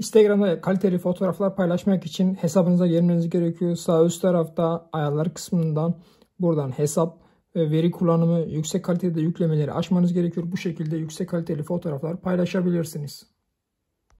Instagram'da kaliteli fotoğraflar paylaşmak için hesabınıza girmeniz gerekiyor. Sağ üst tarafta ayarlar kısmından buradan hesap ve veri kullanımı yüksek kalitede yüklemeleri açmanız gerekiyor. Bu şekilde yüksek kaliteli fotoğraflar paylaşabilirsiniz.